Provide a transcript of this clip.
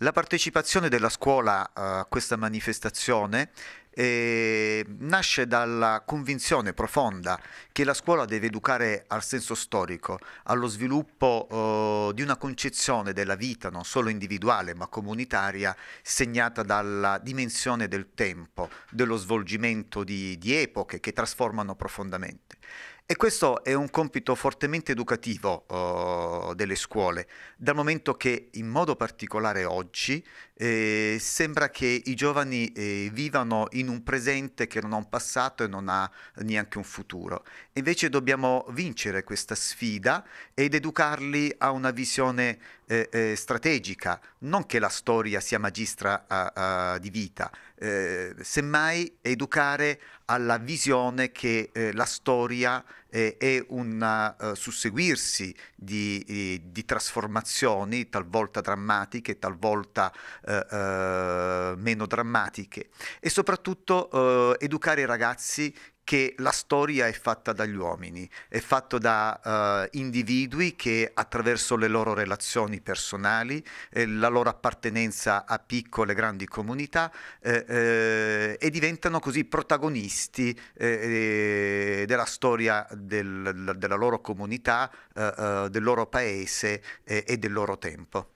La partecipazione della scuola a questa manifestazione eh, nasce dalla convinzione profonda che la scuola deve educare al senso storico, allo sviluppo eh, di una concezione della vita non solo individuale ma comunitaria segnata dalla dimensione del tempo, dello svolgimento di, di epoche che trasformano profondamente. E questo è un compito fortemente educativo uh, delle scuole, dal momento che in modo particolare oggi eh, sembra che i giovani eh, vivano in in un presente che non ha un passato e non ha neanche un futuro. Invece dobbiamo vincere questa sfida ed educarli a una visione eh, eh, strategica, non che la storia sia magistra a, ah, a, ah, di vita, eh, semmai educare alla visione che eh, la storia eh, è un uh, susseguirsi di, eh, di, trasformazioni, talvolta drammatiche, talvolta uh, uh, meno drammatiche, e soprattutto educare i ragazzi che la storia è fatta dagli uomini, è fatta da uh, individui che attraverso le loro relazioni personali, eh, la loro appartenenza a piccole e grandi comunità eh, eh, e diventano così protagonisti eh, eh, della storia del, della loro comunità, del loro paese e del loro tempo.